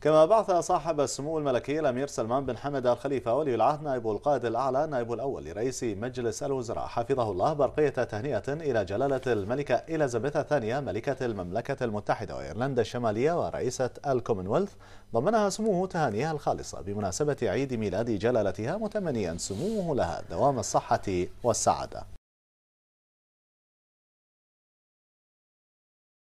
كما بعث صاحب السمو الملكي الأمير سلمان بن حمد الخليفة ولي العهد نائب القائد الأعلى نائب الأول لرئيس مجلس الوزراء حفظه الله برقية تهنئة إلى جلالة الملكة إليزابيث الثانية ملكة المملكة المتحدة وإيرلندا الشمالية ورئيسة الكومنولث ضمنها سموه تهانيها الخالصة بمناسبة عيد ميلاد جلالتها متمنيا سموه لها دوام الصحة والسعادة